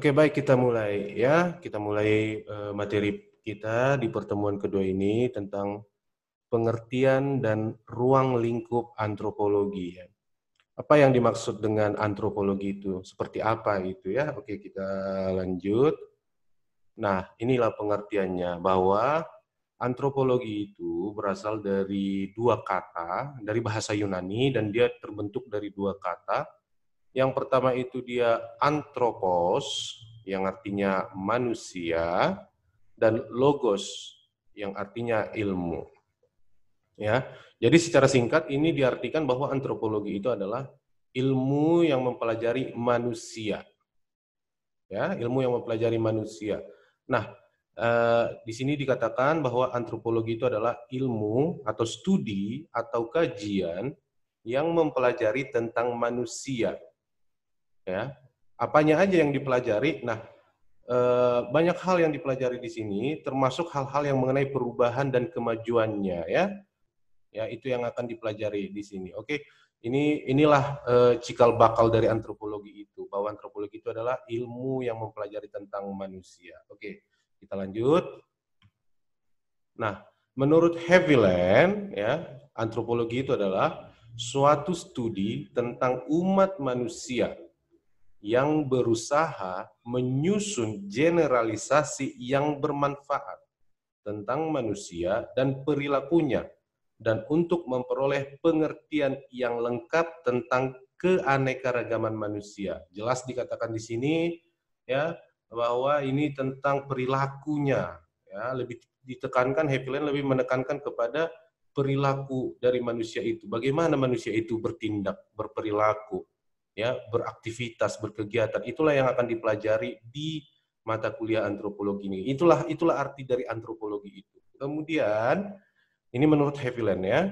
Oke, baik kita mulai ya. Kita mulai uh, materi kita di pertemuan kedua ini tentang pengertian dan ruang lingkup antropologi ya. Apa yang dimaksud dengan antropologi itu? Seperti apa itu ya? Oke, kita lanjut. Nah, inilah pengertiannya bahwa antropologi itu berasal dari dua kata dari bahasa Yunani dan dia terbentuk dari dua kata yang pertama itu dia antropos, yang artinya manusia, dan logos, yang artinya ilmu. Ya, jadi secara singkat ini diartikan bahwa antropologi itu adalah ilmu yang mempelajari manusia. Ya, ilmu yang mempelajari manusia. Nah, eh, di sini dikatakan bahwa antropologi itu adalah ilmu atau studi atau kajian yang mempelajari tentang manusia ya apanya aja yang dipelajari nah e, banyak hal yang dipelajari di sini termasuk hal-hal yang mengenai perubahan dan kemajuannya ya ya itu yang akan dipelajari di sini oke ini inilah e, cikal bakal dari antropologi itu bahwa antropologi itu adalah ilmu yang mempelajari tentang manusia oke kita lanjut nah menurut Haviland ya antropologi itu adalah suatu studi tentang umat manusia yang berusaha menyusun generalisasi yang bermanfaat tentang manusia dan perilakunya dan untuk memperoleh pengertian yang lengkap tentang keanekaragaman manusia. Jelas dikatakan di sini ya bahwa ini tentang perilakunya ya lebih ditekankan Happyland lebih menekankan kepada perilaku dari manusia itu. Bagaimana manusia itu bertindak, berperilaku, ya beraktivitas berkegiatan itulah yang akan dipelajari di mata kuliah antropologi ini itulah itulah arti dari antropologi itu kemudian ini menurut Heavyland ya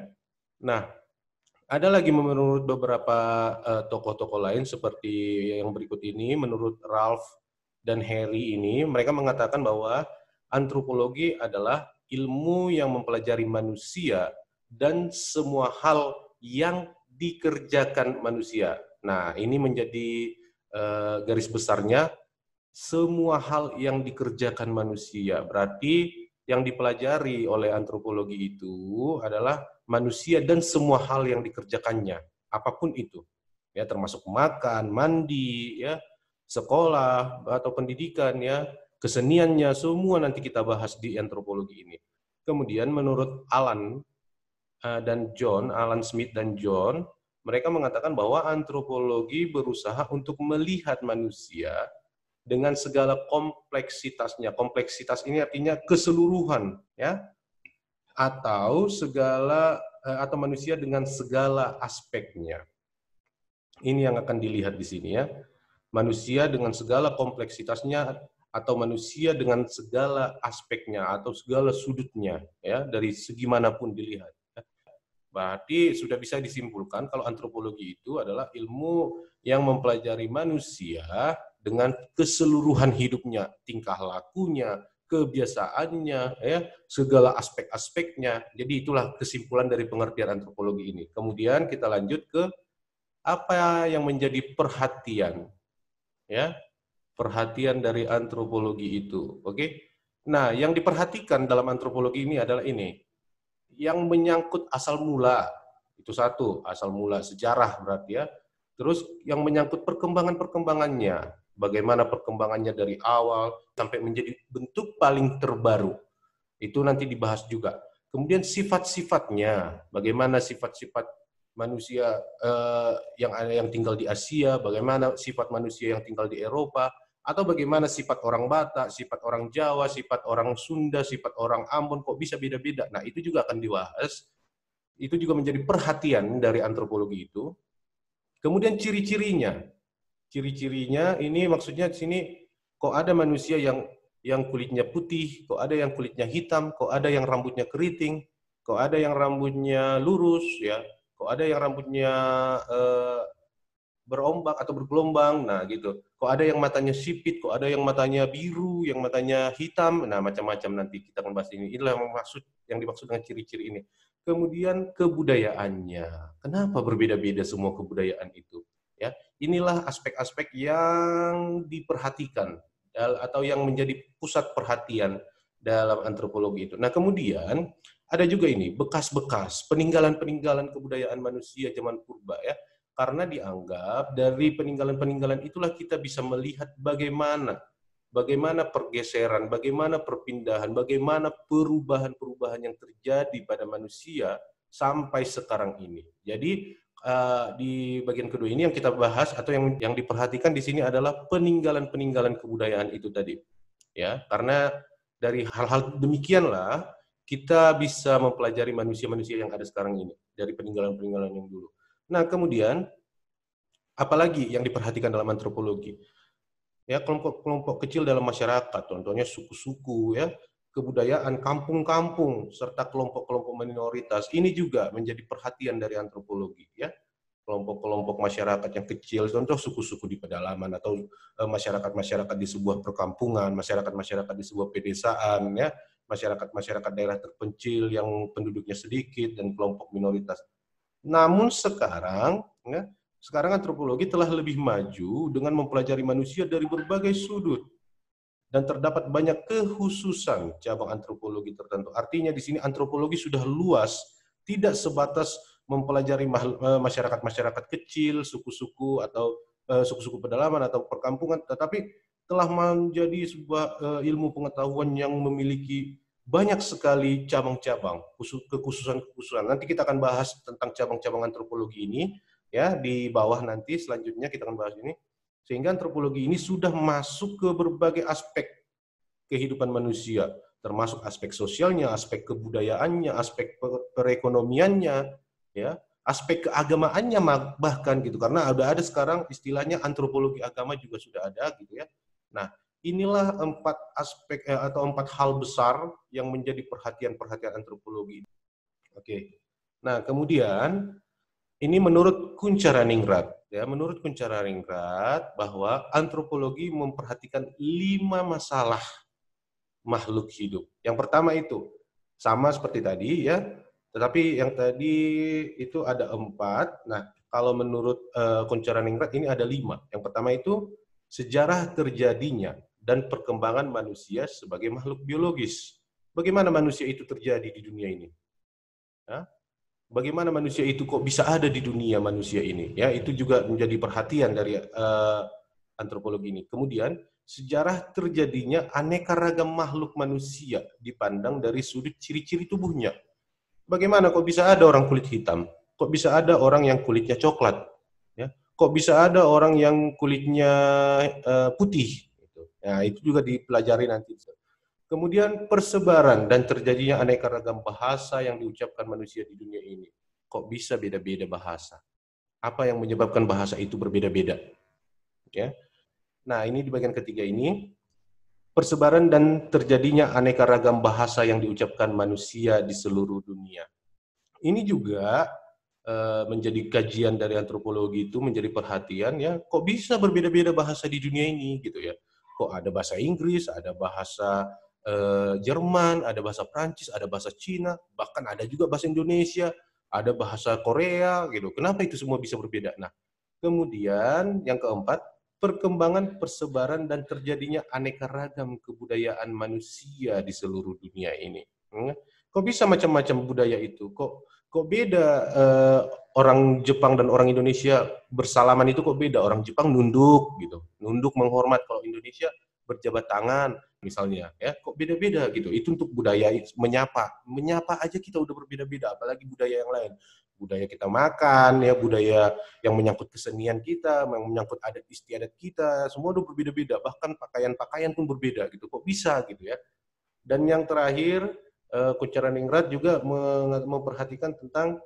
nah ada lagi menurut beberapa uh, eh, tokoh -tokoh lain seperti yang berikut ini menurut Ralph dan Harry ini mereka mengatakan bahwa antropologi adalah ilmu yang mempelajari manusia dan semua hal yang dikerjakan manusia Nah, ini menjadi uh, garis besarnya semua hal yang dikerjakan manusia. Berarti yang dipelajari oleh antropologi itu adalah manusia dan semua hal yang dikerjakannya, apapun itu. Ya, termasuk makan, mandi, ya, sekolah atau pendidikan ya, keseniannya semua nanti kita bahas di antropologi ini. Kemudian menurut Alan eh, dan John, Alan Smith dan John, mereka mengatakan bahwa antropologi berusaha untuk melihat manusia dengan segala kompleksitasnya. Kompleksitas ini artinya keseluruhan, ya, atau segala eh, atau manusia dengan segala aspeknya. Ini yang akan dilihat di sini ya. Manusia dengan segala kompleksitasnya atau manusia dengan segala aspeknya atau segala sudutnya ya dari segi manapun dilihat. Berarti sudah bisa disimpulkan kalau antropologi itu adalah ilmu yang mempelajari manusia dengan keseluruhan hidupnya, tingkah lakunya, kebiasaannya, ya, segala aspek-aspeknya. Jadi itulah kesimpulan dari pengertian antropologi ini. Kemudian kita lanjut ke apa yang menjadi perhatian. Ya, perhatian dari antropologi itu, oke? Okay? Nah, yang diperhatikan dalam antropologi ini adalah ini, yang menyangkut asal mula itu satu asal mula sejarah berarti ya. Terus yang menyangkut perkembangan perkembangannya, bagaimana perkembangannya dari awal sampai menjadi bentuk paling terbaru itu nanti dibahas juga. Kemudian sifat-sifatnya, bagaimana sifat-sifat manusia eh, yang yang tinggal di Asia, bagaimana sifat manusia yang tinggal di Eropa, atau bagaimana sifat orang Batak, sifat orang Jawa, sifat orang Sunda, sifat orang Ambon, kok bisa beda-beda? Nah, itu juga akan dibahas. Itu juga menjadi perhatian dari antropologi itu. Kemudian ciri-cirinya. Ciri-cirinya ini maksudnya di sini kok ada manusia yang yang kulitnya putih, kok ada yang kulitnya hitam, kok ada yang rambutnya keriting, kok ada yang rambutnya lurus ya, kok ada yang rambutnya eh, berombak atau bergelombang. Nah, gitu. Kok ada yang matanya sipit, kok ada yang matanya biru, yang matanya hitam. Nah, macam-macam nanti kita akan bahas ini. Inilah yang maksud yang dimaksud dengan ciri-ciri ini. Kemudian kebudayaannya. Kenapa berbeda-beda semua kebudayaan itu? Ya, inilah aspek-aspek yang diperhatikan atau yang menjadi pusat perhatian dalam antropologi itu. Nah, kemudian ada juga ini bekas-bekas peninggalan-peninggalan kebudayaan manusia zaman purba ya karena dianggap dari peninggalan-peninggalan itulah kita bisa melihat bagaimana bagaimana pergeseran, bagaimana perpindahan, bagaimana perubahan-perubahan yang terjadi pada manusia sampai sekarang ini. Jadi eh, di bagian kedua ini yang kita bahas atau yang yang diperhatikan di sini adalah peninggalan-peninggalan kebudayaan itu tadi. Ya, karena dari hal-hal demikianlah kita bisa mempelajari manusia-manusia yang ada sekarang ini dari peninggalan-peninggalan yang dulu. Nah, kemudian apalagi yang diperhatikan dalam antropologi? Ya, kelompok-kelompok kecil dalam masyarakat, contohnya suku-suku ya, kebudayaan kampung-kampung serta kelompok-kelompok minoritas. Ini juga menjadi perhatian dari antropologi ya. Kelompok-kelompok masyarakat yang kecil, contoh suku-suku di pedalaman atau eh, masyarakat-masyarakat di sebuah perkampungan, masyarakat-masyarakat di sebuah pedesaan ya, masyarakat-masyarakat daerah terpencil yang penduduknya sedikit dan kelompok minoritas namun sekarang, ya, sekarang antropologi telah lebih maju dengan mempelajari manusia dari berbagai sudut dan terdapat banyak kehususan cabang antropologi tertentu. Artinya di sini antropologi sudah luas, tidak sebatas mempelajari eh, masyarakat-masyarakat kecil, suku-suku atau eh, suku-suku uh, pedalaman atau perkampungan, tetapi telah menjadi sebuah uh, ilmu pengetahuan yang memiliki banyak sekali cabang-cabang, kekhususan-kekhususan. Nanti kita akan bahas tentang cabang-cabang antropologi ini ya di bawah nanti selanjutnya kita akan bahas ini. Sehingga antropologi ini sudah masuk ke berbagai aspek kehidupan manusia, termasuk aspek sosialnya, aspek kebudayaannya, aspek perekonomiannya, ya, aspek keagamaannya bahkan gitu. Karena ada ada sekarang istilahnya antropologi agama juga sudah ada gitu ya. Nah, Inilah empat aspek eh, atau empat hal besar yang menjadi perhatian-perhatian antropologi. Oke. Nah, kemudian ini menurut Kuncara Ningrat. ya menurut Kuncara Ningrat bahwa antropologi memperhatikan lima masalah makhluk hidup. Yang pertama itu sama seperti tadi ya, tetapi yang tadi itu ada empat. Nah, kalau menurut uh, eh, Kuncara Ningrat ini ada lima. Yang pertama itu sejarah terjadinya dan perkembangan manusia sebagai makhluk biologis. Bagaimana manusia itu terjadi di dunia ini? Ya? Bagaimana manusia itu kok bisa ada di dunia manusia ini? Ya, itu juga menjadi perhatian dari uh, eh, antropologi ini. Kemudian, sejarah terjadinya aneka ragam makhluk manusia dipandang dari sudut ciri-ciri tubuhnya. Bagaimana kok bisa ada orang kulit hitam? Kok bisa ada orang yang kulitnya coklat? Ya, kok bisa ada orang yang kulitnya uh, putih? Nah, itu juga dipelajari nanti. Kemudian persebaran dan terjadinya aneka ragam bahasa yang diucapkan manusia di dunia ini. Kok bisa beda-beda bahasa? Apa yang menyebabkan bahasa itu berbeda-beda? Ya. Nah, ini di bagian ketiga ini persebaran dan terjadinya aneka ragam bahasa yang diucapkan manusia di seluruh dunia. Ini juga eh, menjadi kajian dari antropologi itu menjadi perhatian ya kok bisa berbeda-beda bahasa di dunia ini gitu ya kok ada bahasa Inggris, ada bahasa eh, Jerman, ada bahasa Prancis, ada bahasa Cina, bahkan ada juga bahasa Indonesia, ada bahasa Korea gitu. Kenapa itu semua bisa berbeda? Nah, kemudian yang keempat, perkembangan persebaran dan terjadinya aneka ragam kebudayaan manusia di seluruh dunia ini. Hmm? Kok bisa macam-macam budaya itu? Kok kok beda uh, orang Jepang dan orang Indonesia bersalaman itu kok beda orang Jepang nunduk gitu nunduk menghormat kalau Indonesia berjabat tangan misalnya ya kok beda-beda gitu itu untuk budaya menyapa menyapa aja kita udah berbeda-beda apalagi budaya yang lain budaya kita makan ya budaya yang menyangkut kesenian kita yang menyangkut adat istiadat kita semua udah berbeda-beda bahkan pakaian-pakaian pun berbeda gitu kok bisa gitu ya dan yang terakhir uh, Ningrat juga memperhatikan tentang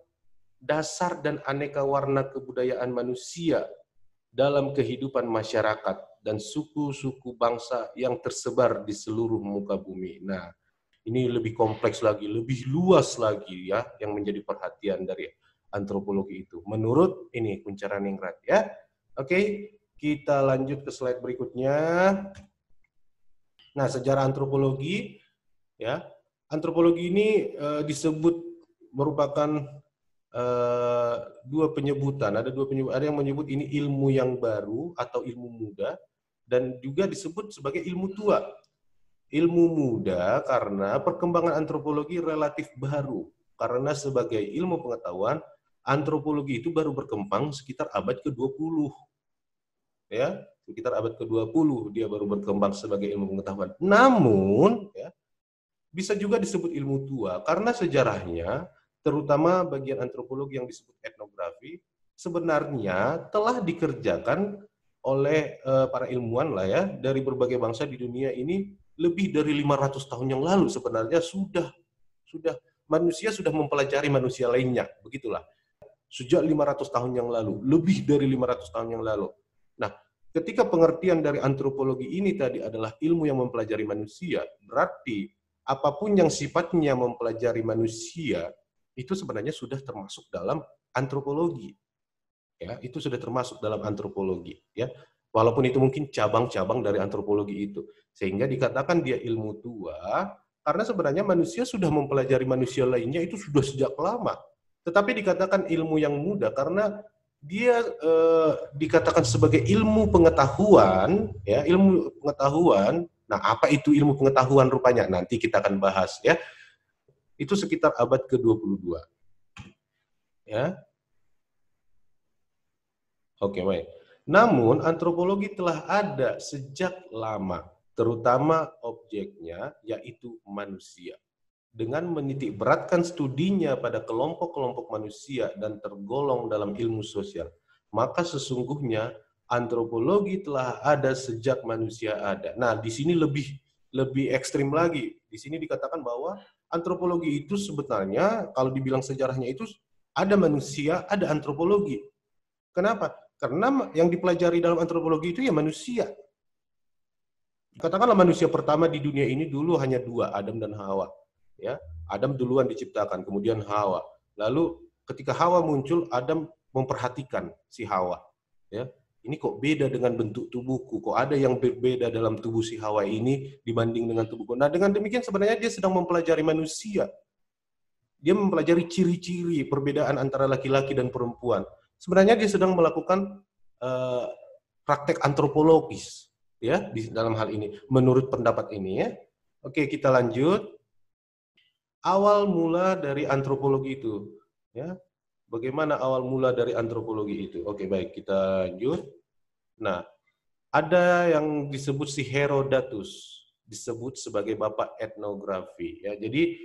dasar dan aneka warna kebudayaan manusia dalam kehidupan masyarakat dan suku-suku bangsa yang tersebar di seluruh muka bumi. Nah, ini lebih kompleks lagi, lebih luas lagi ya yang menjadi perhatian dari antropologi itu. Menurut ini Kuncaraningrat ya. Oke, kita lanjut ke slide berikutnya. Nah, sejarah antropologi ya antropologi ini uh, disebut merupakan uh, dua penyebutan. Ada dua penyebutan, ada yang menyebut ini ilmu yang baru atau ilmu muda dan juga disebut sebagai ilmu tua. Ilmu muda karena perkembangan antropologi relatif baru. Karena sebagai ilmu pengetahuan, antropologi itu baru berkembang sekitar abad ke-20. Ya, sekitar abad ke-20 dia baru berkembang sebagai ilmu pengetahuan. Namun, ya, bisa juga disebut ilmu tua karena sejarahnya, terutama bagian antropologi yang disebut etnografi, sebenarnya telah dikerjakan oleh uh, para ilmuwan lah ya dari berbagai bangsa di dunia ini lebih dari 500 tahun yang lalu sebenarnya sudah sudah manusia sudah mempelajari manusia lainnya begitulah sejak 500 tahun yang lalu lebih dari 500 tahun yang lalu nah ketika pengertian dari antropologi ini tadi adalah ilmu yang mempelajari manusia berarti apapun yang sifatnya mempelajari manusia itu sebenarnya sudah termasuk dalam antropologi. Ya, itu sudah termasuk dalam antropologi, ya. Walaupun itu mungkin cabang-cabang dari antropologi itu. Sehingga dikatakan dia ilmu tua karena sebenarnya manusia sudah mempelajari manusia lainnya itu sudah sejak lama. Tetapi dikatakan ilmu yang muda karena dia eh, dikatakan sebagai ilmu pengetahuan ya ilmu pengetahuan Nah, apa itu ilmu pengetahuan rupanya? Nanti kita akan bahas ya. Itu sekitar abad ke-22. Ya. Oke, baik. Namun antropologi telah ada sejak lama, terutama objeknya yaitu manusia. Dengan menitik beratkan studinya pada kelompok-kelompok manusia dan tergolong dalam ilmu sosial, maka sesungguhnya antropologi telah ada sejak manusia ada. Nah, di sini lebih lebih ekstrim lagi. Di sini dikatakan bahwa antropologi itu sebenarnya kalau dibilang sejarahnya itu ada manusia, ada antropologi. Kenapa? Karena yang dipelajari dalam antropologi itu ya manusia. Katakanlah manusia pertama di dunia ini dulu hanya dua, Adam dan Hawa. Ya, Adam duluan diciptakan, kemudian Hawa. Lalu ketika Hawa muncul, Adam memperhatikan si Hawa. Ya, ini kok beda dengan bentuk tubuhku, kok ada yang berbeda dalam tubuh si Hawa ini dibanding dengan tubuhku. Nah, dengan demikian sebenarnya dia sedang mempelajari manusia. Dia mempelajari ciri-ciri perbedaan antara laki-laki dan perempuan. Sebenarnya dia sedang melakukan uh, praktek antropologis ya di dalam hal ini menurut pendapat ini ya. Oke, kita lanjut. Awal mula dari antropologi itu ya Bagaimana awal mula dari antropologi itu? Oke, baik, kita lanjut. Nah, ada yang disebut si Herodotus, disebut sebagai bapak etnografi. Ya, jadi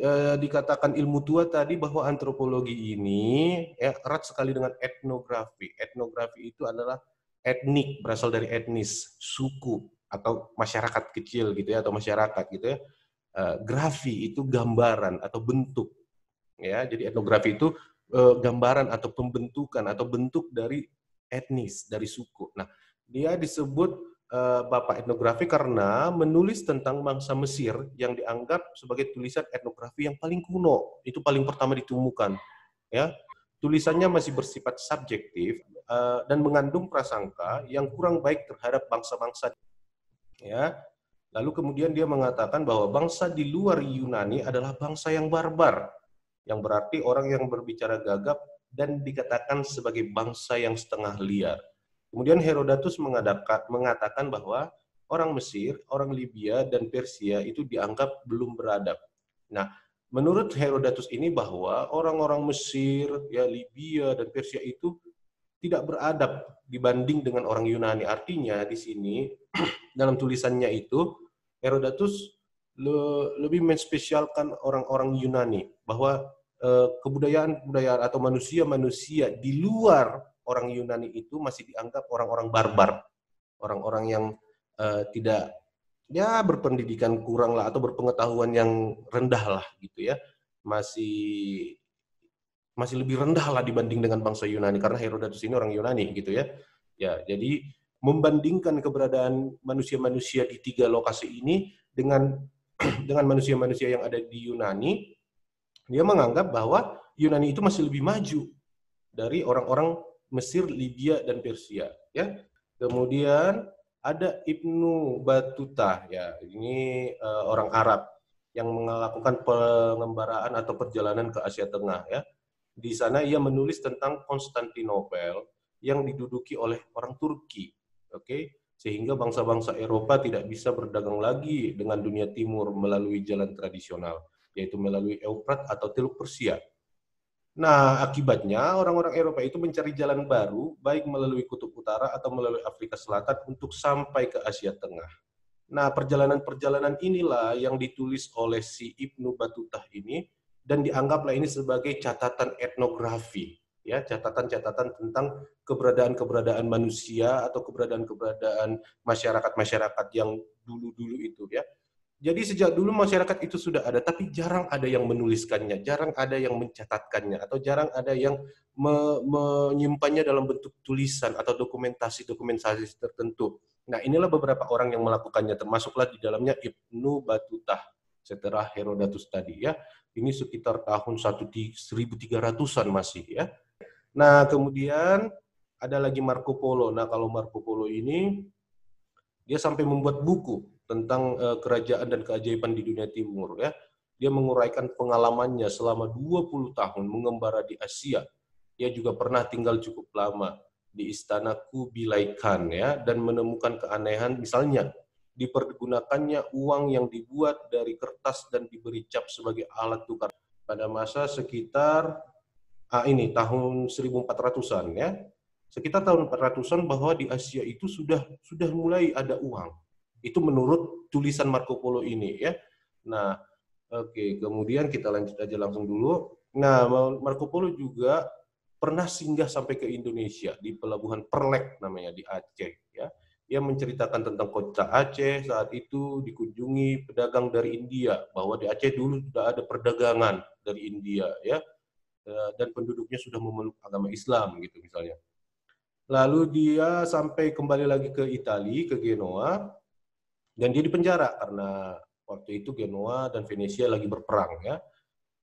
eh, dikatakan ilmu tua tadi bahwa antropologi ini ya, erat sekali dengan etnografi. Etnografi itu adalah etnik, berasal dari etnis, suku atau masyarakat kecil gitu ya atau masyarakat gitu ya. Uh, grafi itu gambaran atau bentuk ya jadi etnografi itu uh, gambaran atau pembentukan atau bentuk dari etnis dari suku. Nah, dia disebut uh, bapak etnografi karena menulis tentang bangsa Mesir yang dianggap sebagai tulisan etnografi yang paling kuno, itu paling pertama ditemukan. Ya, tulisannya masih bersifat subjektif uh, dan mengandung prasangka yang kurang baik terhadap bangsa-bangsa. Ya, Lalu kemudian dia mengatakan bahwa bangsa di luar Yunani adalah bangsa yang barbar yang berarti orang yang berbicara gagap dan dikatakan sebagai bangsa yang setengah liar. Kemudian Herodotus mengatakan bahwa orang Mesir, orang Libya, dan Persia itu dianggap belum beradab. Nah, menurut Herodotus ini bahwa orang-orang Mesir, ya Libya, dan Persia itu tidak beradab dibanding dengan orang Yunani. Artinya di sini dalam tulisannya itu Herodotus le lebih menspesialkan orang-orang Yunani bahwa eh, kebudayaan-kebudayaan atau manusia-manusia di luar orang Yunani itu masih dianggap orang-orang barbar, orang-orang yang uh, tidak ya berpendidikan kurang lah atau berpengetahuan yang rendah lah gitu ya, masih masih lebih rendah lah dibanding dengan bangsa Yunani karena Herodotus ini orang Yunani gitu ya, ya jadi membandingkan keberadaan manusia-manusia di tiga lokasi ini dengan dengan manusia-manusia yang ada di Yunani, dia menganggap bahwa Yunani itu masih lebih maju dari orang-orang Mesir, Libya, dan Persia. Ya, kemudian ada Ibnu Batuta, ya ini uh, orang Arab yang melakukan pengembaraan atau perjalanan ke Asia Tengah. Ya, di sana ia menulis tentang Konstantinopel yang diduduki oleh orang Turki. Oke, okay? sehingga bangsa-bangsa Eropa tidak bisa berdagang lagi dengan dunia timur melalui jalan tradisional, yaitu melalui Euprat atau Teluk Persia. Nah, akibatnya orang-orang Eropa itu mencari jalan baru, baik melalui Kutub Utara atau melalui Afrika Selatan untuk sampai ke Asia Tengah. Nah, perjalanan-perjalanan inilah yang ditulis oleh si Ibnu Batutah ini dan dianggaplah ini sebagai catatan etnografi ya catatan-catatan tentang keberadaan-keberadaan manusia atau keberadaan-keberadaan masyarakat-masyarakat yang dulu-dulu itu ya. Jadi sejak dulu masyarakat itu sudah ada, tapi jarang ada yang menuliskannya, jarang ada yang mencatatkannya, atau jarang ada yang me menyimpannya dalam bentuk tulisan atau dokumentasi-dokumentasi tertentu. Nah inilah beberapa orang yang melakukannya, termasuklah di dalamnya Ibnu Batutah setelah Herodotus tadi ya. Ini sekitar tahun 1300-an masih ya. Nah, kemudian ada lagi Marco Polo. Nah, kalau Marco Polo ini dia sampai membuat buku tentang uh, kerajaan dan keajaiban di dunia timur ya. Dia menguraikan pengalamannya selama 20 tahun mengembara di Asia. Dia juga pernah tinggal cukup lama di istana Kubilai Khan ya dan menemukan keanehan misalnya dipergunakannya uang yang dibuat dari kertas dan diberi cap sebagai alat tukar pada masa sekitar ah ini tahun 1400-an ya. Sekitar tahun 400-an bahwa di Asia itu sudah sudah mulai ada uang. Itu menurut tulisan Marco Polo ini ya. Nah, oke, okay, kemudian kita lanjut aja langsung dulu. Nah, Marco Polo juga pernah singgah sampai ke Indonesia di pelabuhan Perlek namanya di Aceh ya ia menceritakan tentang kota Aceh saat itu dikunjungi pedagang dari India, bahwa di Aceh dulu sudah ada perdagangan dari India, ya, eh, dan penduduknya sudah memeluk agama Islam, gitu misalnya. Lalu dia sampai kembali lagi ke Italia, ke Genoa, dan dia dipenjara karena waktu itu Genoa dan Venesia lagi berperang, ya.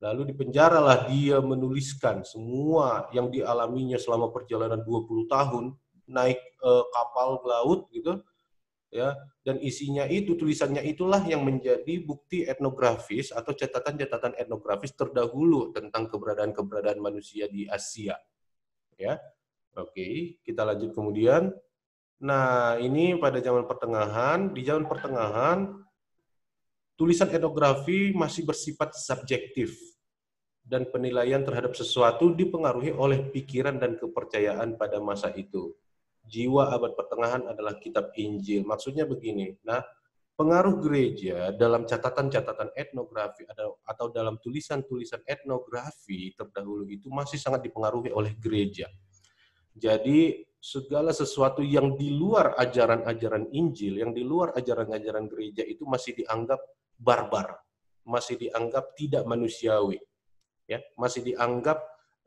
Lalu dipenjaralah dia menuliskan semua yang dialaminya selama perjalanan 20 tahun naik eh, kapal laut gitu ya dan isinya itu tulisannya itulah yang menjadi bukti etnografis atau catatan-catatan etnografis terdahulu tentang keberadaan-keberadaan manusia di Asia ya oke kita lanjut kemudian nah ini pada zaman pertengahan di zaman pertengahan tulisan etnografi masih bersifat subjektif dan penilaian terhadap sesuatu dipengaruhi oleh pikiran dan kepercayaan pada masa itu jiwa abad pertengahan adalah kitab Injil. Maksudnya begini, nah pengaruh gereja dalam catatan-catatan etnografi atau dalam tulisan-tulisan etnografi terdahulu itu masih sangat dipengaruhi oleh gereja. Jadi segala sesuatu yang di luar ajaran-ajaran Injil, yang di luar ajaran-ajaran gereja itu masih dianggap barbar, masih dianggap tidak manusiawi, ya, masih dianggap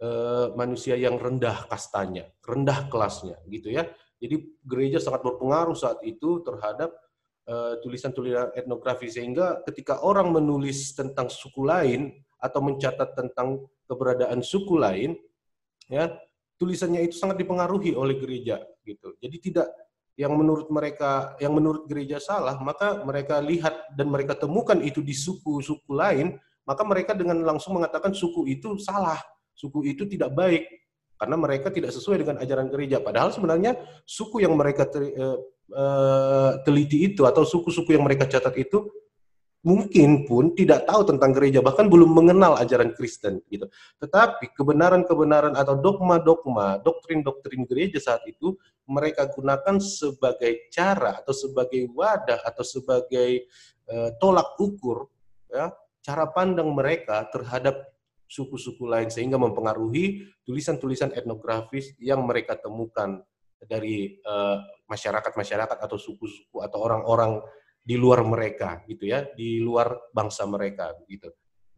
Eh, manusia yang rendah kastanya, rendah kelasnya, gitu ya. Jadi gereja sangat berpengaruh saat itu terhadap eh, tulisan-tulisan uh, etnografi sehingga ketika orang menulis tentang suku lain atau mencatat tentang keberadaan suku lain, ya tulisannya itu sangat dipengaruhi oleh gereja gitu. Jadi tidak yang menurut mereka yang menurut gereja salah, maka mereka lihat dan mereka temukan itu di suku-suku lain, maka mereka dengan langsung mengatakan suku itu salah suku itu tidak baik karena mereka tidak sesuai dengan ajaran gereja. Padahal sebenarnya suku yang mereka teri, uh, uh, teliti itu atau suku-suku yang mereka catat itu mungkin pun tidak tahu tentang gereja bahkan belum mengenal ajaran Kristen gitu. Tetapi kebenaran-kebenaran atau dogma-dogma, doktrin-doktrin gereja saat itu mereka gunakan sebagai cara atau sebagai wadah atau sebagai uh, tolak ukur ya cara pandang mereka terhadap suku-suku lain sehingga mempengaruhi tulisan-tulisan etnografis yang mereka temukan dari eh, masyarakat-masyarakat uh, atau suku-suku atau orang-orang di luar mereka gitu ya, di luar bangsa mereka gitu.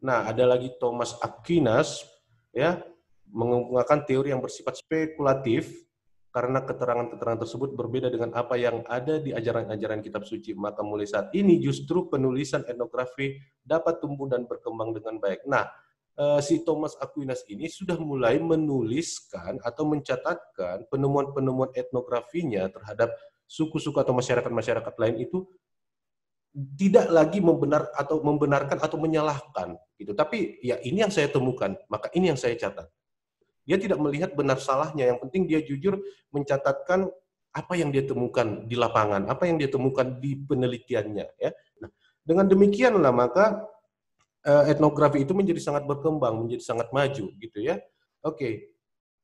Nah, ada lagi Thomas Aquinas ya mengemukakan teori yang bersifat spekulatif karena keterangan-keterangan tersebut berbeda dengan apa yang ada di ajaran-ajaran kitab suci. Maka mulai saat ini justru penulisan etnografi dapat tumbuh dan berkembang dengan baik. Nah, Eh, si Thomas Aquinas ini sudah mulai menuliskan atau mencatatkan penemuan-penemuan etnografinya terhadap suku-suku atau masyarakat-masyarakat lain itu tidak lagi membenar atau membenarkan atau menyalahkan gitu. Tapi ya ini yang saya temukan, maka ini yang saya catat. Dia tidak melihat benar salahnya, yang penting dia jujur mencatatkan apa yang dia temukan di lapangan, apa yang dia temukan di penelitiannya ya. Nah, dengan demikianlah maka Eh, etnografi itu menjadi sangat berkembang, menjadi sangat maju gitu ya. Oke. Okay.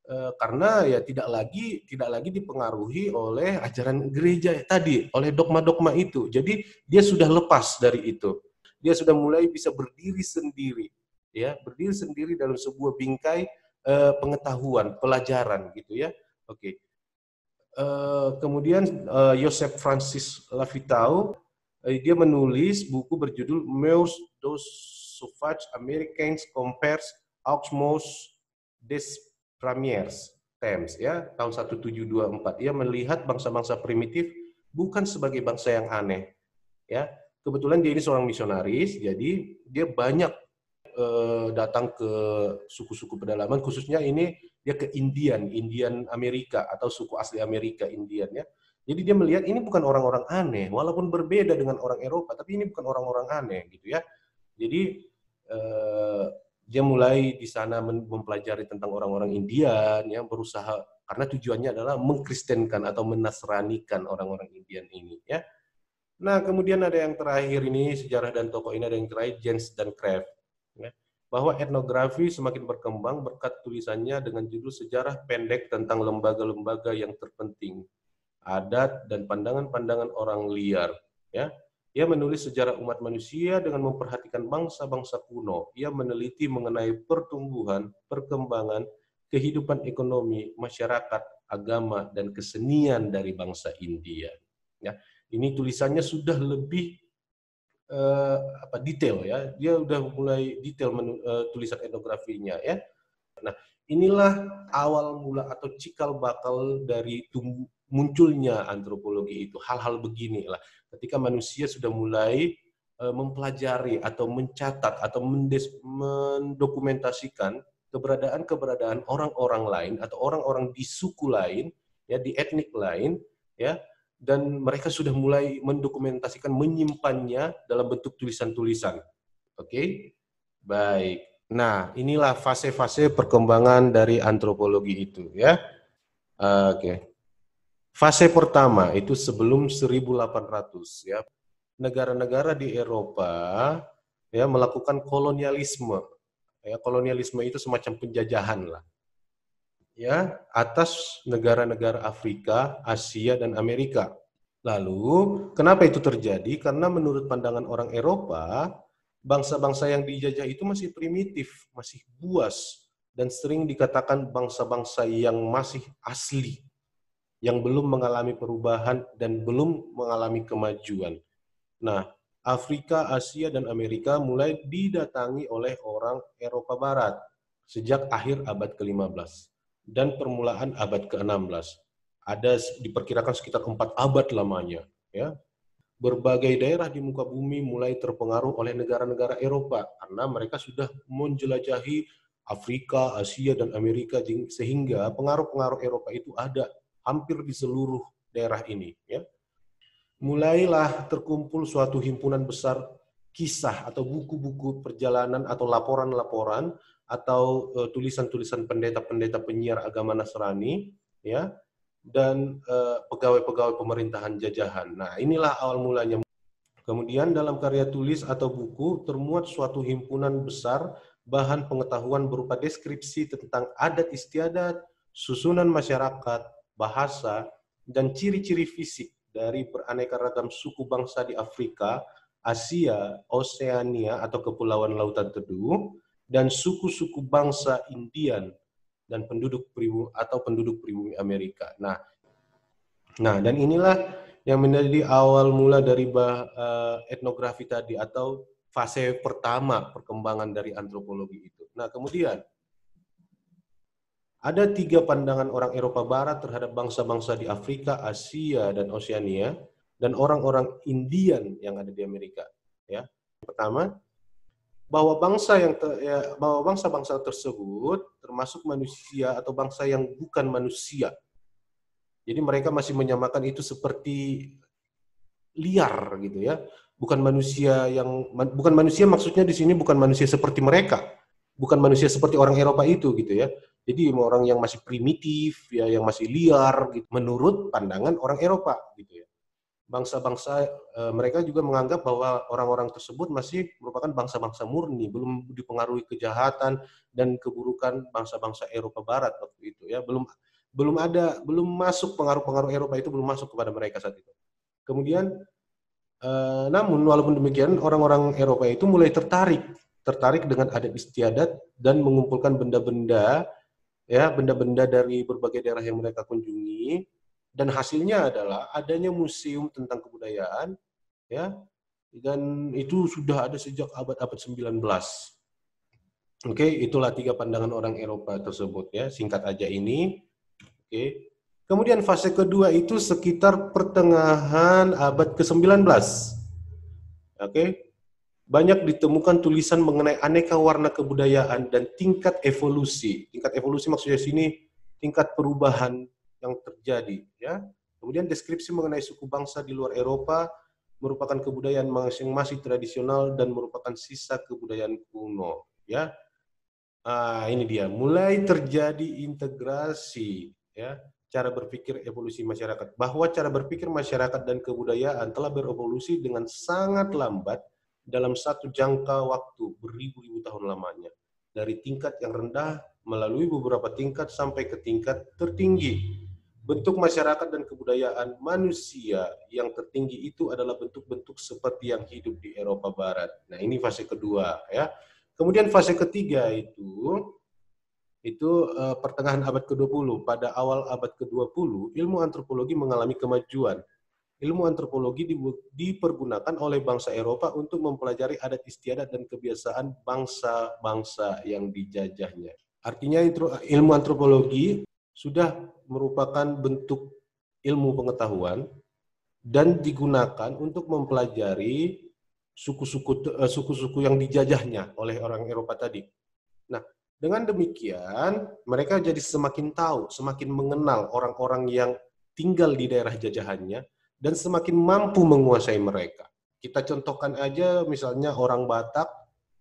Eh, karena ya tidak lagi tidak lagi dipengaruhi oleh ajaran gereja tadi, oleh dogma-dogma itu. Jadi dia sudah lepas dari itu. Dia sudah mulai bisa berdiri sendiri ya, berdiri sendiri dalam sebuah bingkai uh, pengetahuan, pelajaran gitu ya. Oke. Okay. Uh, kemudian uh, Francis Lavitau uh, dia menulis buku berjudul Meus dos suffrage Americans compares Oxmos des Premiers Thames ya tahun 1724 ia melihat bangsa-bangsa primitif bukan sebagai bangsa yang aneh ya kebetulan dia ini seorang misionaris jadi dia banyak eh, datang ke suku-suku pedalaman khususnya ini dia ke Indian Indian Amerika atau suku asli Amerika Indian ya jadi dia melihat ini bukan orang-orang aneh walaupun berbeda dengan orang Eropa tapi ini bukan orang-orang aneh gitu ya jadi Eh, dia mulai di sana mempelajari tentang orang-orang Indian yang berusaha karena tujuannya adalah mengkristenkan atau menasranikan orang-orang Indian ini ya. Nah, kemudian ada yang terakhir ini sejarah dan tokoh ini ada yang terakhir Jens dan Kraft ya. Bahwa etnografi semakin berkembang berkat tulisannya dengan judul sejarah pendek tentang lembaga-lembaga yang terpenting, adat dan pandangan-pandangan orang liar ya ia menulis sejarah umat manusia dengan memperhatikan bangsa-bangsa kuno. Ia meneliti mengenai pertumbuhan, perkembangan, kehidupan ekonomi, masyarakat, agama, dan kesenian dari bangsa India. Ya, ini tulisannya sudah lebih uh, apa detail ya. Dia sudah mulai detail menu, uh, tulisan etnografinya ya. Nah, inilah awal mula atau cikal bakal dari tumbuh munculnya antropologi itu hal-hal begini lah ketika manusia sudah mulai e, mempelajari atau mencatat atau mendokumentasikan keberadaan-keberadaan orang-orang lain atau orang-orang di suku lain ya di etnik lain ya dan mereka sudah mulai mendokumentasikan menyimpannya dalam bentuk tulisan-tulisan. Oke. Okay? Baik. Nah, inilah fase-fase perkembangan dari antropologi itu ya. Oke. Okay. Fase pertama itu sebelum 1800 ya. Negara-negara di Eropa ya melakukan kolonialisme. Ya, kolonialisme itu semacam penjajahan lah. Ya, atas negara-negara Afrika, Asia dan Amerika. Lalu, kenapa itu terjadi? Karena menurut pandangan orang Eropa, bangsa-bangsa yang dijajah itu masih primitif, masih buas, dan sering dikatakan bangsa-bangsa yang masih asli yang belum mengalami perubahan dan belum mengalami kemajuan. Nah, Afrika, Asia, dan Amerika mulai didatangi oleh orang Eropa Barat sejak akhir abad ke-15 dan permulaan abad ke-16. Ada diperkirakan sekitar empat abad lamanya. Ya. Berbagai daerah di muka bumi mulai terpengaruh oleh negara-negara Eropa karena mereka sudah menjelajahi Afrika, Asia, dan Amerika sehingga pengaruh-pengaruh Eropa itu ada hampir di seluruh daerah ini. Ya. Mulailah terkumpul suatu himpunan besar kisah atau buku-buku perjalanan atau laporan-laporan atau eh, tulisan-tulisan pendeta-pendeta penyiar agama Nasrani, ya, dan uh, eh, pegawai -pegawai pemerintahan jajahan. Nah, inilah awal mulanya. Kemudian dalam karya tulis atau buku termuat suatu himpunan besar bahan pengetahuan berupa deskripsi tentang adat istiadat, susunan masyarakat, bahasa, dan ciri-ciri fisik dari beraneka ragam suku bangsa di Afrika, Asia, Oseania atau kepulauan lautan teduh, dan suku-suku bangsa Indian dan penduduk pribumi atau penduduk pribumi Amerika. Nah, nah dan inilah yang menjadi awal mula dari bah, eh, uh, etnografi tadi atau fase pertama perkembangan dari antropologi itu. Nah, kemudian ada tiga pandangan orang Eropa Barat terhadap bangsa-bangsa di Afrika, Asia, dan Oseania, dan orang-orang Indian yang ada di Amerika. Ya, pertama, bahwa bangsa yang ter, ya, bahwa bangsa-bangsa tersebut termasuk manusia atau bangsa yang bukan manusia. Jadi mereka masih menyamakan itu seperti liar gitu ya, bukan manusia yang bukan manusia maksudnya di sini bukan manusia seperti mereka, bukan manusia seperti orang Eropa itu gitu ya, jadi orang yang masih primitif, ya yang masih liar, gitu, menurut pandangan orang Eropa, gitu ya. Bangsa-bangsa e, mereka juga menganggap bahwa orang-orang tersebut masih merupakan bangsa-bangsa murni, belum dipengaruhi kejahatan dan keburukan bangsa-bangsa Eropa Barat waktu itu, ya belum belum ada, belum masuk pengaruh-pengaruh Eropa itu belum masuk kepada mereka saat itu. Kemudian, e, namun walaupun demikian, orang-orang Eropa itu mulai tertarik tertarik dengan adat istiadat dan mengumpulkan benda-benda ya benda-benda dari berbagai daerah yang mereka kunjungi dan hasilnya adalah adanya museum tentang kebudayaan ya dan itu sudah ada sejak abad-abad 19. Oke, okay, itulah tiga pandangan orang Eropa tersebut ya, singkat aja ini. Oke. Okay. Kemudian fase kedua itu sekitar pertengahan abad ke-19. Oke. Okay banyak ditemukan tulisan mengenai aneka warna kebudayaan dan tingkat evolusi. Tingkat evolusi maksudnya sini tingkat perubahan yang terjadi, ya. Kemudian deskripsi mengenai suku bangsa di luar Eropa merupakan kebudayaan masing-masing tradisional dan merupakan sisa kebudayaan kuno, ya. Ah, ini dia. Mulai terjadi integrasi, ya, cara berpikir evolusi masyarakat. Bahwa cara berpikir masyarakat dan kebudayaan telah berevolusi dengan sangat lambat dalam satu jangka waktu beribu-ribu tahun lamanya. Dari tingkat yang rendah melalui beberapa tingkat sampai ke tingkat tertinggi. Bentuk masyarakat dan kebudayaan manusia yang tertinggi itu adalah bentuk-bentuk seperti yang hidup di Eropa Barat. Nah, ini fase kedua ya. Kemudian fase ketiga itu itu eh, pertengahan abad ke-20. Pada awal abad ke-20, ilmu antropologi mengalami kemajuan ilmu antropologi dipergunakan oleh bangsa Eropa untuk mempelajari adat istiadat dan kebiasaan bangsa-bangsa yang dijajahnya. Artinya ilmu antropologi sudah merupakan bentuk ilmu pengetahuan dan digunakan untuk mempelajari suku-suku eh, suku-suku yang dijajahnya oleh orang Eropa tadi. Nah, dengan demikian mereka jadi semakin tahu, semakin mengenal orang-orang yang tinggal di daerah jajahannya dan semakin mampu menguasai mereka. Kita contohkan aja misalnya orang Batak,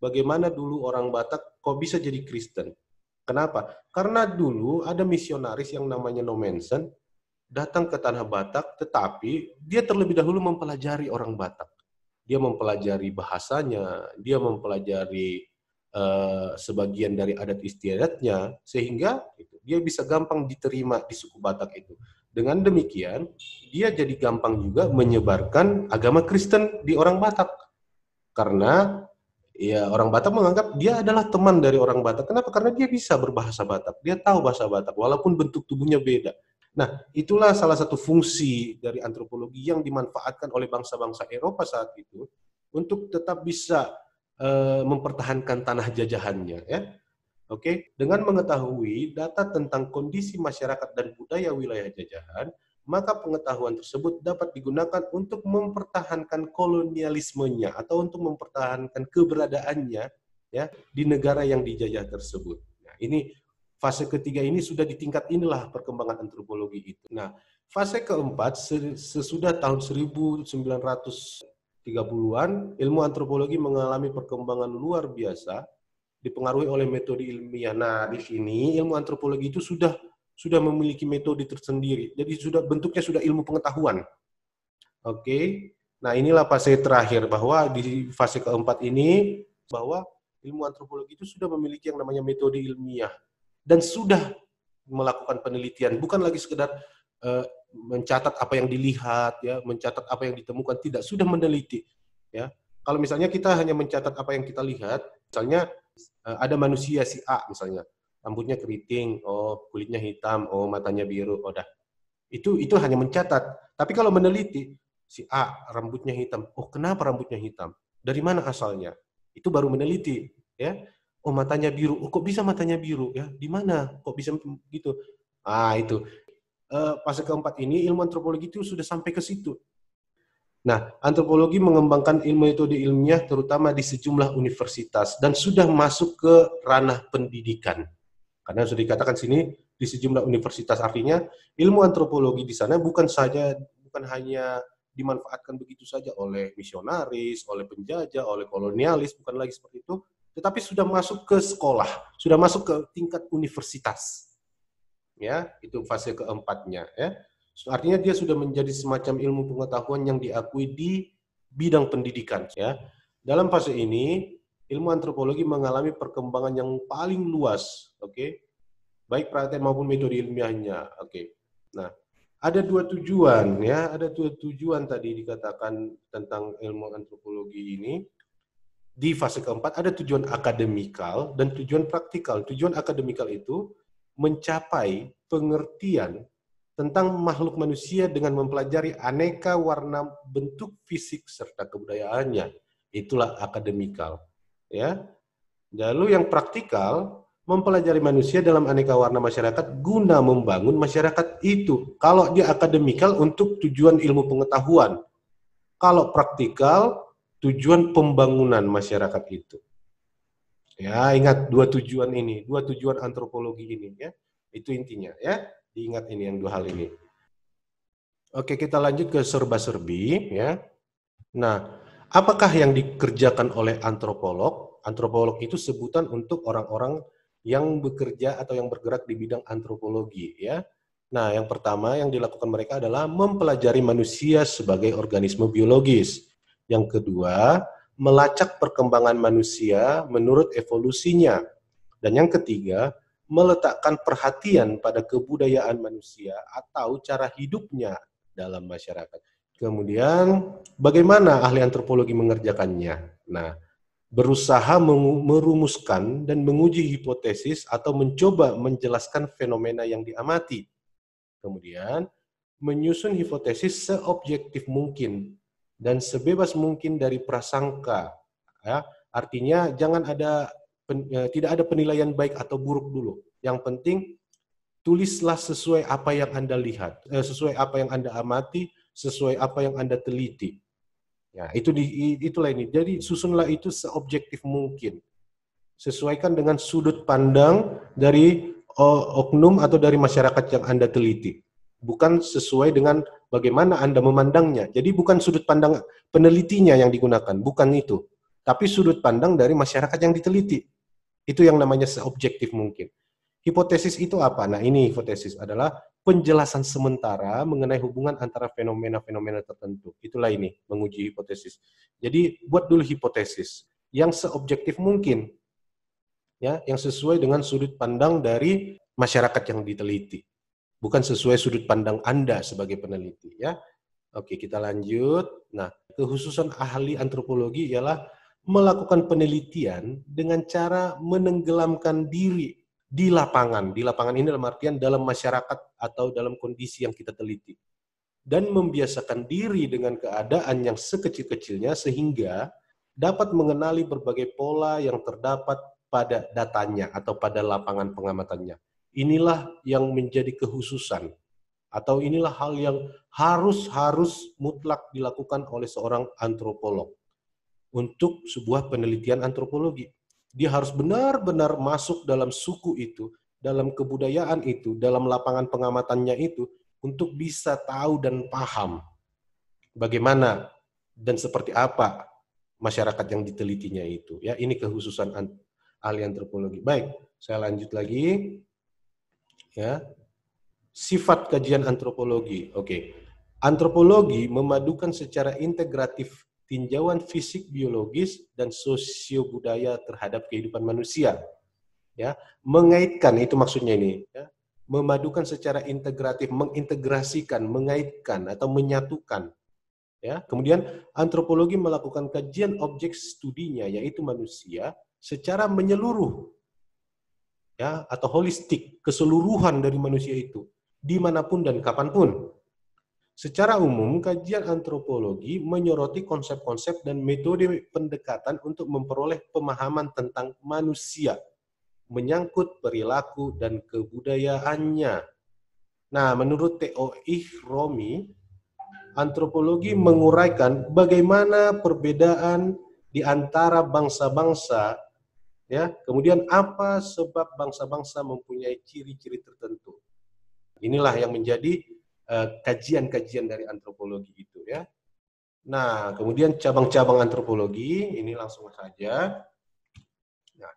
bagaimana dulu orang Batak kok bisa jadi Kristen? Kenapa? Karena dulu ada misionaris yang namanya Nomensen datang ke tanah Batak, tetapi dia terlebih dahulu mempelajari orang Batak. Dia mempelajari bahasanya, dia mempelajari uh, sebagian dari adat istiadatnya, sehingga dia bisa gampang diterima di suku Batak itu dengan demikian, dia jadi gampang juga menyebarkan agama Kristen di orang Batak. Karena ya orang Batak menganggap dia adalah teman dari orang Batak. Kenapa? Karena dia bisa berbahasa Batak. Dia tahu bahasa Batak walaupun bentuk tubuhnya beda. Nah, itulah salah satu fungsi dari antropologi yang dimanfaatkan oleh bangsa-bangsa Eropa saat itu untuk tetap bisa e, mempertahankan tanah jajahannya ya. Oke, dengan mengetahui data tentang kondisi masyarakat dan budaya wilayah jajahan, maka pengetahuan tersebut dapat digunakan untuk mempertahankan kolonialismenya atau untuk mempertahankan keberadaannya ya di negara yang dijajah tersebut. Nah, ini fase ketiga ini sudah di tingkat inilah perkembangan antropologi itu. Nah, fase keempat sesudah tahun 1930-an ilmu antropologi mengalami perkembangan luar biasa dipengaruhi oleh metode ilmiah. Nah, di sini ilmu antropologi itu sudah sudah memiliki metode tersendiri. Jadi sudah bentuknya sudah ilmu pengetahuan. Oke. Nah, inilah fase terakhir bahwa di fase keempat ini bahwa ilmu antropologi itu sudah memiliki yang namanya metode ilmiah dan sudah melakukan penelitian, bukan lagi sekedar uh, mencatat apa yang dilihat ya, mencatat apa yang ditemukan, tidak sudah meneliti ya. Kalau misalnya kita hanya mencatat apa yang kita lihat, misalnya Eh, ada manusia si A misalnya, rambutnya keriting, oh kulitnya hitam, oh matanya biru, oh dah. Itu itu hanya mencatat. Tapi kalau meneliti si A rambutnya hitam, oh kenapa rambutnya hitam? Dari mana asalnya? Itu baru meneliti, ya. Oh matanya biru, oh kok bisa matanya biru ya? Di mana? Kok bisa gitu? Ah itu. E, fase keempat ini ilmu antropologi itu sudah sampai ke situ Nah, antropologi mengembangkan ilmu itu di ilmiah terutama di sejumlah universitas dan sudah masuk ke ranah pendidikan. Karena sudah dikatakan sini di sejumlah universitas artinya ilmu antropologi di sana bukan saja bukan hanya dimanfaatkan begitu saja oleh misionaris, oleh penjajah, oleh kolonialis, bukan lagi seperti itu, tetapi sudah masuk ke sekolah, sudah masuk ke tingkat universitas. Ya, itu fase keempatnya ya. Artinya dia sudah menjadi semacam ilmu pengetahuan yang diakui di bidang pendidikan ya. Dalam fase ini, ilmu antropologi mengalami perkembangan yang paling luas, oke? Okay? Baik praktek maupun metode ilmiahnya, oke. Okay. Nah, ada dua tujuan ya, ada dua tujuan tadi dikatakan tentang ilmu antropologi ini. Di fase keempat ada tujuan akademikal dan tujuan praktikal. Tujuan akademikal itu mencapai pengertian tentang makhluk manusia dengan mempelajari aneka warna bentuk fisik serta kebudayaannya. Itulah akademikal. Ya. Lalu yang praktikal mempelajari manusia dalam aneka warna masyarakat guna membangun masyarakat itu. Kalau dia akademikal untuk tujuan ilmu pengetahuan. Kalau praktikal tujuan pembangunan masyarakat itu. Ya, ingat dua tujuan ini, dua tujuan antropologi ini ya. Itu intinya ya diingat ini yang dua hal ini. Oke, kita lanjut ke serba-serbi ya. Nah, apakah yang dikerjakan oleh antropolog? Antropolog itu sebutan untuk orang-orang yang bekerja atau yang bergerak di bidang antropologi ya. Nah, yang pertama yang dilakukan mereka adalah mempelajari manusia sebagai organisme biologis. Yang kedua, melacak perkembangan manusia menurut evolusinya. Dan yang ketiga, meletakkan perhatian pada kebudayaan manusia atau cara hidupnya dalam masyarakat. Kemudian bagaimana ahli antropologi mengerjakannya? Nah, berusaha merumuskan dan menguji hipotesis atau mencoba menjelaskan fenomena yang diamati. Kemudian menyusun hipotesis seobjektif mungkin dan sebebas mungkin dari prasangka. Ya, artinya jangan ada pen, eh, tidak ada penilaian baik atau buruk dulu. Yang penting tulislah sesuai apa yang Anda lihat, eh, sesuai apa yang Anda amati, sesuai apa yang Anda teliti. Ya, itu di, itulah ini. Jadi susunlah itu seobjektif mungkin. Sesuaikan dengan sudut pandang dari eh, oknum atau dari masyarakat yang Anda teliti. Bukan sesuai dengan bagaimana Anda memandangnya. Jadi bukan sudut pandang penelitinya yang digunakan, bukan itu. Tapi sudut pandang dari masyarakat yang diteliti. Itu yang namanya seobjektif mungkin. Hipotesis itu apa? Nah, ini hipotesis adalah penjelasan sementara mengenai hubungan antara fenomena-fenomena tertentu. Itulah ini, menguji hipotesis. Jadi, buat dulu hipotesis yang seobjektif mungkin. Ya, yang sesuai dengan sudut pandang dari masyarakat yang diteliti. Bukan sesuai sudut pandang Anda sebagai peneliti, ya. Oke, kita lanjut. Nah, kekhususan ahli antropologi ialah melakukan penelitian dengan cara menenggelamkan diri di lapangan. Di lapangan ini dalam artian dalam masyarakat atau dalam kondisi yang kita teliti. Dan membiasakan diri dengan keadaan yang sekecil-kecilnya sehingga dapat mengenali berbagai pola yang terdapat pada datanya atau pada lapangan pengamatannya. Inilah yang menjadi kehususan atau inilah hal yang harus-harus mutlak dilakukan oleh seorang antropolog untuk sebuah penelitian antropologi. Dia harus benar-benar masuk dalam suku itu, dalam kebudayaan itu, dalam lapangan pengamatannya itu, untuk bisa tahu dan paham bagaimana dan seperti apa masyarakat yang ditelitinya itu. Ya, ini kehususan ahli antropologi. Baik, saya lanjut lagi. Ya. Sifat kajian antropologi. Oke. Okay. Antropologi memadukan secara integratif tinjauan fisik biologis dan sosiobudaya terhadap kehidupan manusia. Ya, mengaitkan itu maksudnya ini, ya. memadukan secara integratif, mengintegrasikan, mengaitkan atau menyatukan. Ya, kemudian antropologi melakukan kajian objek studinya yaitu manusia secara menyeluruh ya atau holistik keseluruhan dari manusia itu dimanapun dan kapanpun Secara umum, kajian antropologi menyoroti konsep-konsep dan metode pendekatan untuk memperoleh pemahaman tentang manusia, menyangkut perilaku dan kebudayaannya. Nah, menurut T.O. Romi, antropologi menguraikan bagaimana perbedaan di antara bangsa-bangsa ya, kemudian apa sebab bangsa-bangsa mempunyai ciri-ciri tertentu. Inilah yang menjadi Eh, kajian-kajian dari antropologi itu ya. Nah, kemudian cabang-cabang antropologi ini langsung saja. Nah,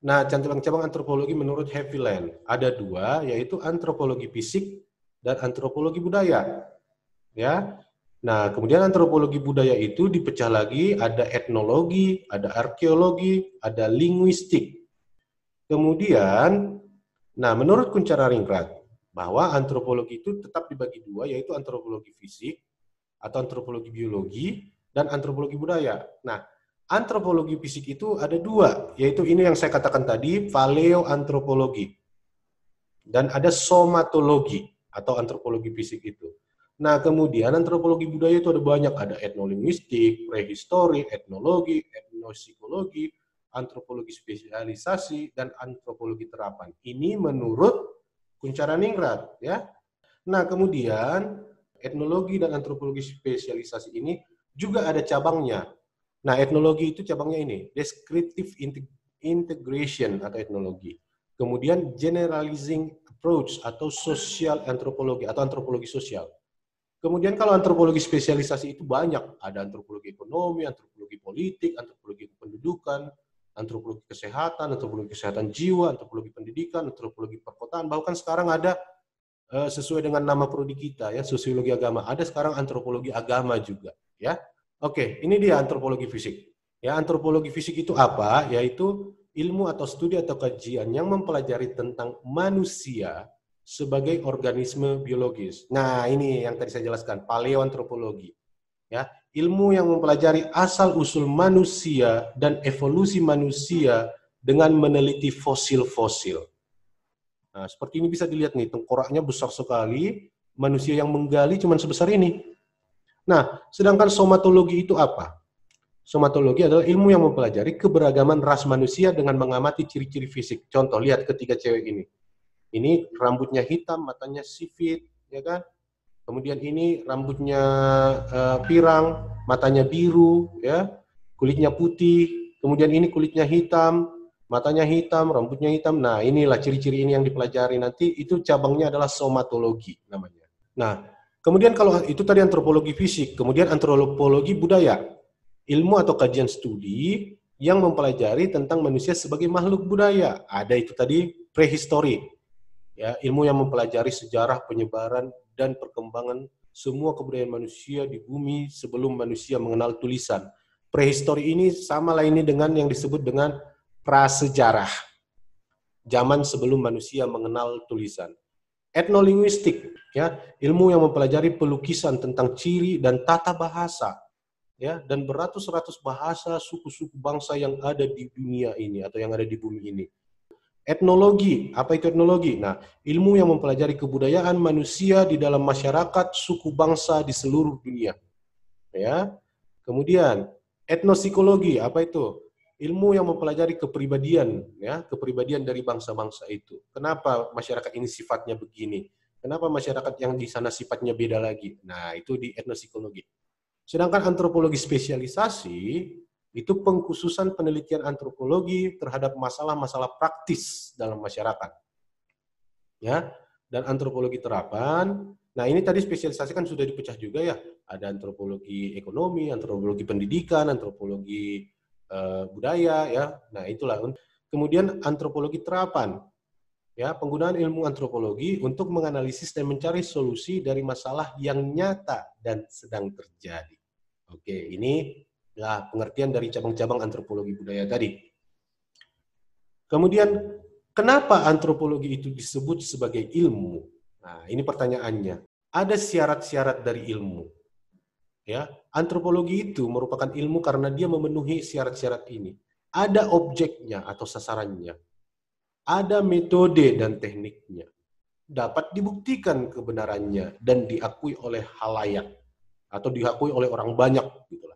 nah cabang-cabang antropologi menurut Heavyland ada dua, yaitu antropologi fisik dan antropologi budaya. Ya. Nah, kemudian antropologi budaya itu dipecah lagi ada etnologi, ada arkeologi, ada linguistik. Kemudian, nah menurut Kuncara Ringrat, bahwa antropologi itu tetap dibagi dua, yaitu antropologi fisik atau antropologi biologi dan antropologi budaya. Nah, antropologi fisik itu ada dua, yaitu ini yang saya katakan tadi, paleoantropologi. Dan ada somatologi atau antropologi fisik itu. Nah, kemudian antropologi budaya itu ada banyak, ada etnolinguistik, prehistori, etnologi, etnopsikologi, antropologi spesialisasi, dan antropologi terapan. Ini menurut Ningrat, ya. Nah, kemudian etnologi dan antropologi spesialisasi ini juga ada cabangnya. Nah, etnologi itu cabangnya ini, descriptive integration atau etnologi. Kemudian generalizing approach atau social antropologi atau antropologi sosial. Kemudian kalau antropologi spesialisasi itu banyak, ada antropologi ekonomi, antropologi politik, antropologi pendudukan, antropologi kesehatan, antropologi kesehatan jiwa, antropologi pendidikan, antropologi perkotaan, bahkan sekarang ada eh, sesuai dengan nama prodi kita ya, sosiologi agama. Ada sekarang antropologi agama juga, ya. Oke, ini dia antropologi fisik. Ya, antropologi fisik itu apa? Yaitu ilmu atau studi atau kajian yang mempelajari tentang manusia sebagai organisme biologis. Nah, ini yang tadi saya jelaskan, paleoantropologi. Ya, ilmu yang mempelajari asal-usul manusia dan evolusi manusia dengan meneliti fosil-fosil. Nah, seperti ini bisa dilihat nih, tengkoraknya besar sekali, manusia yang menggali cuma sebesar ini. Nah, sedangkan somatologi itu apa? Somatologi adalah ilmu yang mempelajari keberagaman ras manusia dengan mengamati ciri-ciri fisik. Contoh, lihat ketiga cewek ini. Ini rambutnya hitam, matanya sifit, ya kan? Kemudian ini rambutnya uh, pirang, matanya biru, ya, kulitnya putih. Kemudian ini kulitnya hitam, matanya hitam, rambutnya hitam. Nah, inilah ciri-ciri ini yang dipelajari nanti. Itu cabangnya adalah somatologi namanya. Nah, kemudian kalau itu tadi antropologi fisik, kemudian antropologi budaya, ilmu atau kajian studi yang mempelajari tentang manusia sebagai makhluk budaya. Ada itu tadi prehistori, ya ilmu yang mempelajari sejarah penyebaran dan perkembangan semua kebudayaan manusia di bumi sebelum manusia mengenal tulisan. Prehistori ini sama lainnya dengan yang disebut dengan prasejarah. Zaman sebelum manusia mengenal tulisan. Etnolinguistik, ya, ilmu yang mempelajari pelukisan tentang ciri dan tata bahasa ya dan beratus-ratus bahasa suku-suku bangsa yang ada di dunia ini atau yang ada di bumi ini. Etnologi, apa itu etnologi? Nah, ilmu yang mempelajari kebudayaan manusia di dalam masyarakat, suku bangsa di seluruh dunia. Ya. Kemudian etnopsikologi, apa itu? Ilmu yang mempelajari kepribadian, ya, kepribadian dari bangsa-bangsa itu. Kenapa masyarakat ini sifatnya begini? Kenapa masyarakat yang di sana sifatnya beda lagi? Nah, itu di etnopsikologi. Sedangkan antropologi spesialisasi itu pengkhususan penelitian antropologi terhadap masalah-masalah praktis dalam masyarakat. Ya, dan antropologi terapan. Nah, ini tadi spesialisasi kan sudah dipecah juga ya. Ada antropologi ekonomi, antropologi pendidikan, antropologi e, budaya ya. Nah, itulah. Kemudian antropologi terapan. Ya, penggunaan ilmu antropologi untuk menganalisis dan mencari solusi dari masalah yang nyata dan sedang terjadi. Oke, ini ya pengertian dari cabang-cabang antropologi budaya tadi. Kemudian kenapa antropologi itu disebut sebagai ilmu? Nah, ini pertanyaannya. Ada syarat-syarat dari ilmu. Ya, antropologi itu merupakan ilmu karena dia memenuhi syarat-syarat ini. Ada objeknya atau sasarannya. Ada metode dan tekniknya. Dapat dibuktikan kebenarannya dan diakui oleh halayak atau diakui oleh orang banyak gitu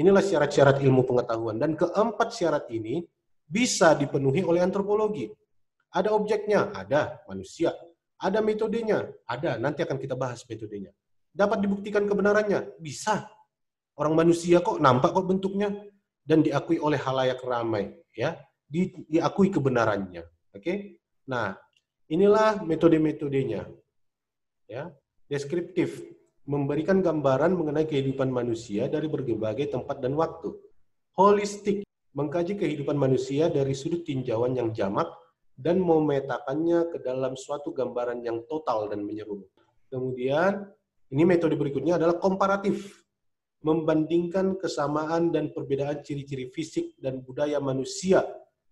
Inilah syarat-syarat ilmu pengetahuan. Dan keempat syarat ini bisa dipenuhi oleh antropologi. Ada objeknya, ada manusia. Ada metodenya, ada. Nanti akan kita bahas metodenya. Dapat dibuktikan kebenarannya? Bisa. Orang manusia kok nampak kok bentuknya dan diakui oleh halayak ramai, ya. Di, diakui kebenarannya. Oke? Okay? Nah, inilah metode-metodenya. Ya. Deskriptif memberikan gambaran mengenai kehidupan manusia dari berbagai tempat dan waktu. Holistik, mengkaji kehidupan manusia dari sudut tinjauan yang jamak dan memetakannya ke dalam suatu gambaran yang total dan menyeluruh. Kemudian, ini metode berikutnya adalah komparatif, membandingkan kesamaan dan perbedaan ciri-ciri fisik dan budaya manusia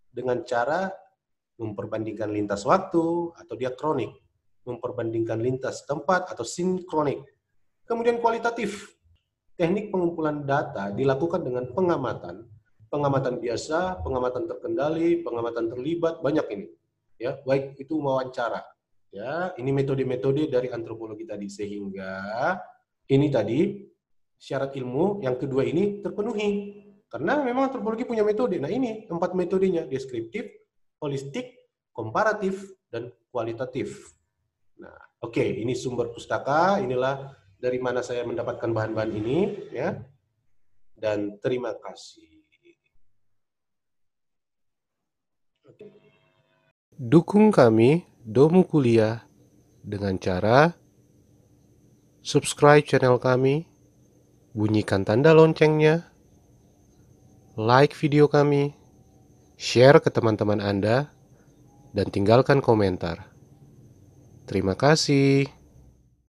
dengan cara memperbandingkan lintas waktu atau diakronik, memperbandingkan lintas tempat atau sinkronik, Kemudian kualitatif. Teknik pengumpulan data dilakukan dengan pengamatan, pengamatan biasa, pengamatan terkendali, pengamatan terlibat, banyak ini. Ya, baik itu wawancara. Ya, ini metode-metode dari antropologi tadi sehingga ini tadi syarat ilmu yang kedua ini terpenuhi. Karena memang antropologi punya metode. Nah, ini empat metodenya, deskriptif, holistik, komparatif, dan kualitatif. Nah, oke, okay, ini sumber pustaka, inilah dari mana saya mendapatkan bahan-bahan ini ya. Dan terima kasih. Dukung kami Domu Kuliah dengan cara subscribe channel kami, bunyikan tanda loncengnya, like video kami, share ke teman-teman Anda, dan tinggalkan komentar. Terima kasih.